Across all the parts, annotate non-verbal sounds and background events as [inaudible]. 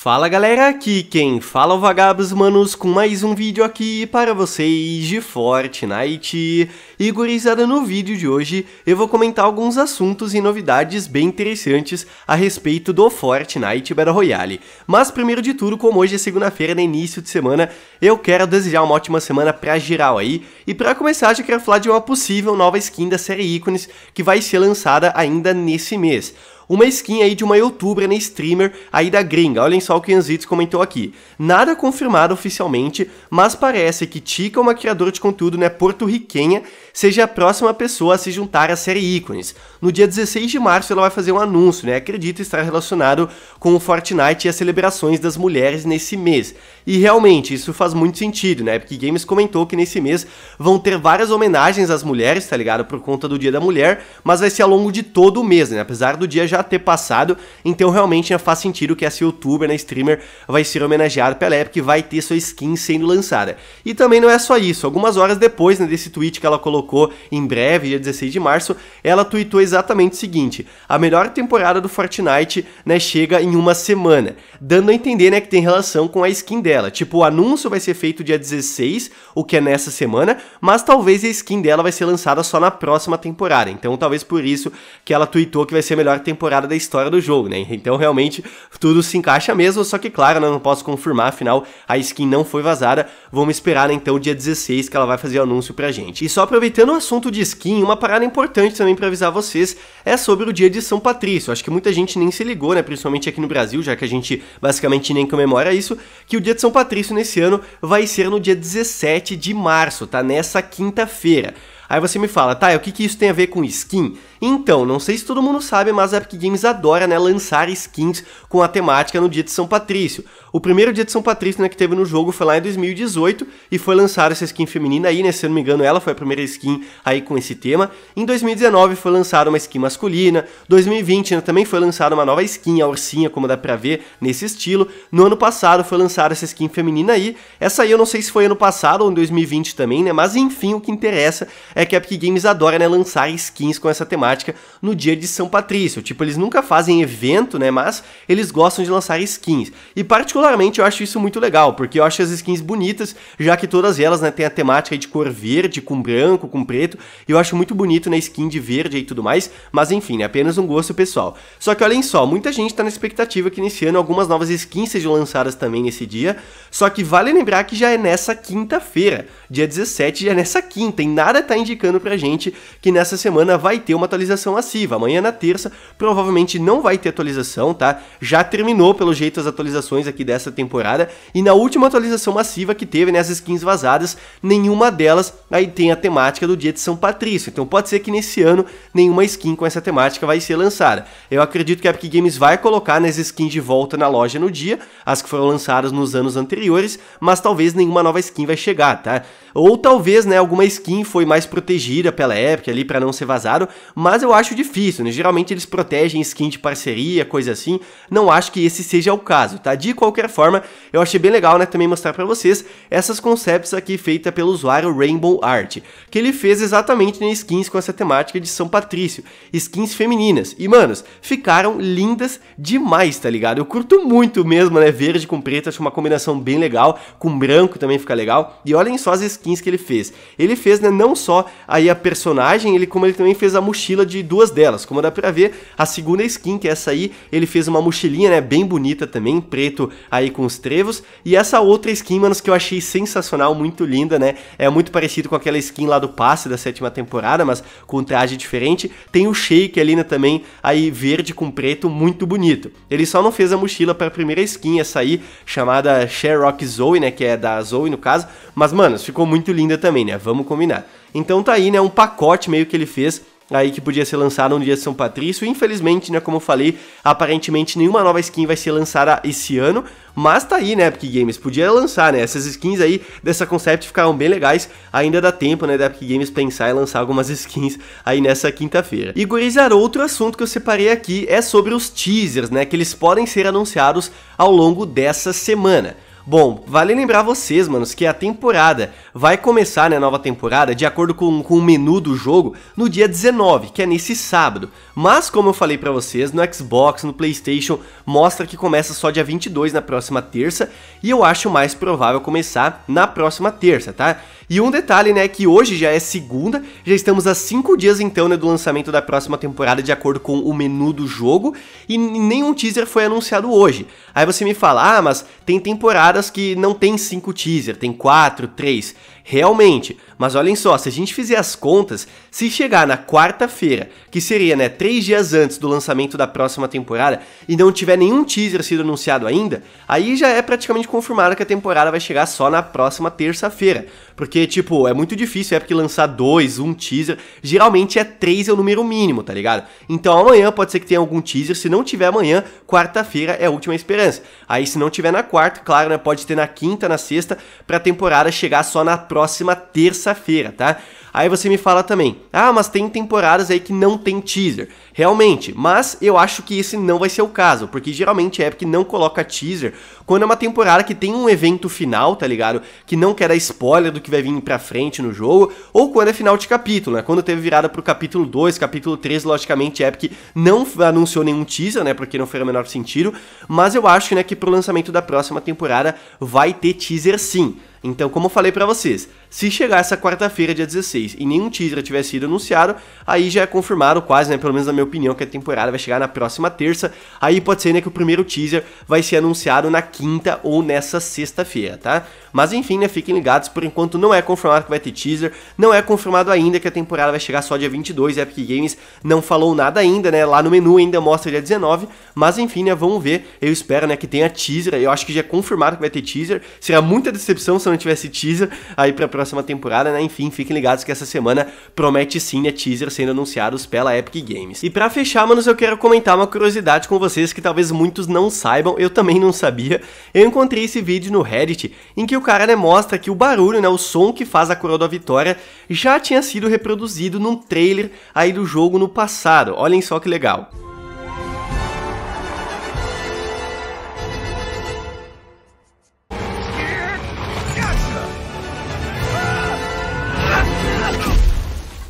Fala galera, aqui quem fala é o Vagabos Manos com mais um vídeo aqui para vocês de Fortnite. E gurizada, no vídeo de hoje eu vou comentar alguns assuntos e novidades bem interessantes a respeito do Fortnite Battle Royale. Mas primeiro de tudo, como hoje é segunda-feira, no né, início de semana, eu quero desejar uma ótima semana pra geral aí. E para começar, já quero falar de uma possível nova skin da série Ícones que vai ser lançada ainda nesse mês uma skin aí de uma youtuber, né, streamer aí da gringa. Olhem só o que Anzitos comentou aqui. Nada confirmado oficialmente, mas parece que Tika, é uma criadora de conteúdo, né, porto-riquenha, seja a próxima pessoa a se juntar à série Ícones. No dia 16 de março ela vai fazer um anúncio, né, acredito estar relacionado com o Fortnite e as celebrações das mulheres nesse mês. E realmente, isso faz muito sentido, né, porque Games comentou que nesse mês vão ter várias homenagens às mulheres, tá ligado, por conta do Dia da Mulher, mas vai ser ao longo de todo o mês, né, apesar do dia já já ter passado, então realmente né, faz sentido que essa youtuber, né, streamer, vai ser homenageada pela Epic e vai ter sua skin sendo lançada. E também não é só isso, algumas horas depois né, desse tweet que ela colocou em breve, dia 16 de março, ela tweetou exatamente o seguinte, a melhor temporada do Fortnite né, chega em uma semana, dando a entender né, que tem relação com a skin dela, tipo, o anúncio vai ser feito dia 16, o que é nessa semana, mas talvez a skin dela vai ser lançada só na próxima temporada, então talvez por isso que ela tweetou que vai ser a melhor temporada temporada da história do jogo, né? Então realmente tudo se encaixa mesmo, só que claro, né, não posso confirmar, afinal a skin não foi vazada. Vamos esperar né, então dia 16 que ela vai fazer o anúncio pra gente. E só aproveitando o assunto de skin, uma parada importante também para avisar vocês é sobre o dia de São Patrício. Acho que muita gente nem se ligou, né, principalmente aqui no Brasil, já que a gente basicamente nem comemora isso, que o dia de São Patrício nesse ano vai ser no dia 17 de março, tá? Nessa quinta-feira. Aí você me fala, tá, o que, que isso tem a ver com skin? Então, não sei se todo mundo sabe, mas a Epic Games adora né, lançar skins com a temática no dia de São Patrício. O primeiro dia de São Patrício né, que teve no jogo foi lá em 2018 e foi lançada essa skin feminina aí, né? Se eu não me engano, ela foi a primeira skin aí com esse tema. Em 2019 foi lançada uma skin masculina. 2020 né, também foi lançada uma nova skin, a ursinha, como dá pra ver, nesse estilo. No ano passado foi lançada essa skin feminina aí. Essa aí eu não sei se foi ano passado ou em 2020 também, né? Mas enfim, o que interessa é que a Epic Games adora né, lançar skins com essa temática no dia de São Patrício. Tipo, eles nunca fazem evento, né? Mas eles gostam de lançar skins. E particularmente particularmente eu acho isso muito legal, porque eu acho as skins bonitas, já que todas elas, né, tem a temática de cor verde, com branco, com preto, e eu acho muito bonito, né, skin de verde e tudo mais, mas enfim, é apenas um gosto pessoal. Só que olhem só, muita gente está na expectativa que nesse ano algumas novas skins sejam lançadas também nesse dia, só que vale lembrar que já é nessa quinta-feira, dia 17 já é nessa quinta, e nada tá indicando pra gente que nessa semana vai ter uma atualização massiva, amanhã na terça provavelmente não vai ter atualização, tá? Já terminou pelo jeito as atualizações aqui dessa temporada. E na última atualização massiva que teve nessas né, skins vazadas, nenhuma delas aí tem a temática do dia de São Patrício. Então pode ser que nesse ano nenhuma skin com essa temática vai ser lançada. Eu acredito que a Epic Games vai colocar nas skins de volta na loja no dia, as que foram lançadas nos anos anteriores, mas talvez nenhuma nova skin vai chegar, tá? Ou talvez, né, alguma skin foi mais protegida pela Epic ali para não ser vazado, mas eu acho difícil, né? Geralmente eles protegem skin de parceria, coisa assim. Não acho que esse seja o caso, tá? De qualquer qualquer forma, eu achei bem legal, né, também mostrar para vocês essas concepts aqui feita pelo usuário Rainbow Art, que ele fez exatamente skins com essa temática de São Patrício, skins femininas. E, manos, ficaram lindas demais, tá ligado? Eu curto muito mesmo, né, verde com preto, acho uma combinação bem legal, com branco também fica legal. E olhem só as skins que ele fez. Ele fez, né, não só aí a personagem, ele como ele também fez a mochila de duas delas, como dá pra ver, a segunda skin, que é essa aí, ele fez uma mochilinha, né, bem bonita também, preto aí com os trevos. E essa outra skin, manos, que eu achei sensacional, muito linda, né? É muito parecido com aquela skin lá do passe da sétima temporada, mas com um traje diferente. Tem o Shake ali, né, também, aí verde com preto, muito bonito. Ele só não fez a mochila para a primeira skin, essa aí, chamada Sherlock Zoe, né, que é da Zoe no caso. Mas, manos, ficou muito linda também, né? Vamos combinar. Então tá aí, né, um pacote meio que ele fez aí que podia ser lançada no dia de São Patrício. Infelizmente, né, como eu falei, aparentemente nenhuma nova skin vai ser lançada esse ano, mas tá aí, né, Epic Games, podia lançar, né, essas skins aí dessa concept ficaram bem legais, ainda dá tempo, né, da Epic Games pensar e lançar algumas [laughs] skins aí nessa quinta-feira. E gurizar, outro assunto que eu separei aqui é sobre os teasers, né, que eles podem ser anunciados ao longo dessa semana. Bom, vale lembrar vocês, manos, que a temporada vai começar, né, nova temporada, de acordo com, com o menu do jogo, no dia 19, que é nesse sábado. Mas, como eu falei para vocês, no Xbox, no Playstation, mostra que começa só dia 22, na próxima terça, e eu acho mais provável começar na próxima terça, tá? E um detalhe, né, que hoje já é segunda, já estamos a cinco dias então, né, do lançamento da próxima temporada de acordo com o menu do jogo, e nenhum teaser foi anunciado hoje. Aí você me fala, ah, mas tem temporadas que não tem cinco teaser, tem quatro, três. Realmente, mas olhem só, se a gente fizer as contas, se chegar na quarta-feira, que seria né, três dias antes do lançamento da próxima temporada, e não tiver nenhum teaser sido anunciado ainda, aí já é praticamente confirmado que a temporada vai chegar só na próxima terça-feira. Porque, tipo, é muito difícil, é porque lançar dois, um teaser, geralmente é três é o número mínimo, tá ligado? Então amanhã pode ser que tenha algum teaser, se não tiver amanhã, quarta-feira é a última esperança. Aí se não tiver na quarta, claro, né, pode ter na quinta, na sexta, pra temporada chegar só na próxima próxima terça-feira, tá? Aí você me fala também, ah, mas tem temporadas aí que não tem teaser. Realmente, mas eu acho que esse não vai ser o caso, porque geralmente a Epic não coloca teaser quando é uma temporada que tem um evento final, tá ligado? Que não quer dar spoiler do que vai vir pra frente no jogo, ou quando é final de capítulo, né? Quando teve virada pro capítulo 2, capítulo 3, logicamente a Epic não anunciou nenhum teaser, né? Porque não foi o menor sentido, mas eu acho, né, que pro lançamento da próxima temporada vai ter teaser sim. Então, como eu falei para vocês, se chegar essa quarta-feira, dia 16, e nenhum teaser tiver sido anunciado, aí já é confirmado quase, né? Pelo menos na minha opinião, que a temporada vai chegar na próxima terça. Aí pode ser né, que o primeiro teaser vai ser anunciado na quinta ou nessa sexta-feira, tá? Mas enfim, né, fiquem ligados, por enquanto não é confirmado que vai ter teaser, não é confirmado ainda que a temporada vai chegar só dia 22, a Epic Games não falou nada ainda, né, lá no menu ainda mostra dia 19, mas enfim, né, vamos ver, eu espero, né, que tenha teaser, eu acho que já é confirmado que vai ter teaser, será muita decepção se não tivesse teaser aí pra próxima temporada, né, enfim, fiquem ligados que essa semana promete sim, né, teaser sendo anunciados pela Epic Games. E para fechar, manos, eu quero comentar uma curiosidade com vocês que talvez muitos não saibam, eu também não sabia, eu encontrei esse vídeo no Reddit, em que o cara demonstra né, mostra que o barulho, né, o som que faz a coroa da vitória, já tinha sido reproduzido num trailer aí do jogo no passado. Olhem só que legal.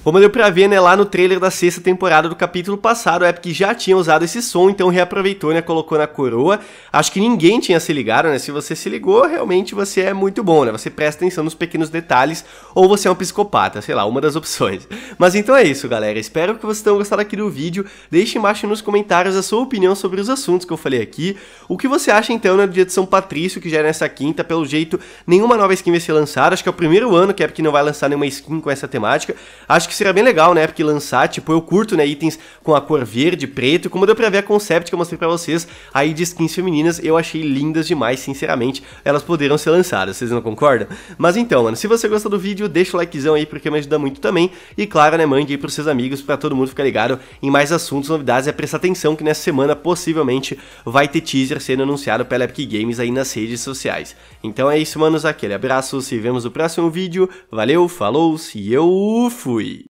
Como deu pra ver, né, lá no trailer da sexta temporada do capítulo passado, a Epic já tinha usado esse som, então reaproveitou, né, colocou na coroa. Acho que ninguém tinha se ligado, né, se você se ligou, realmente você é muito bom, né, você presta atenção nos pequenos detalhes, ou você é um psicopata, sei lá, uma das [laughs] opções. Mas então é isso, galera, espero que vocês tenham gostado aqui do vídeo, deixe embaixo nos comentários a sua opinião sobre os assuntos que eu falei aqui, o que você acha, então, né, do dia de São Patrício, que já é nessa quinta, pelo jeito, nenhuma nova skin vai ser lançada, acho que é o primeiro ano que a Epic não vai lançar nenhuma skin com essa temática, acho que seria bem legal, né? Porque lançar, tipo, eu curto, né? Itens com a cor verde, preto. Como deu pra ver a concept que eu mostrei pra vocês aí de skins femininas, eu achei lindas demais, sinceramente. Elas poderiam ser lançadas, vocês não concordam? Mas então, mano, se você gostou do vídeo, deixa o likezão aí, porque me ajuda muito também. E claro, né? Mande aí pros seus amigos, pra todo mundo ficar ligado em mais assuntos, novidades. e é prestar atenção que nessa semana, possivelmente, vai ter teaser sendo anunciado pela Epic Games aí nas redes sociais. Então é isso, manos. Aquele abraço, se vemos no próximo vídeo. Valeu, falou, se eu fui!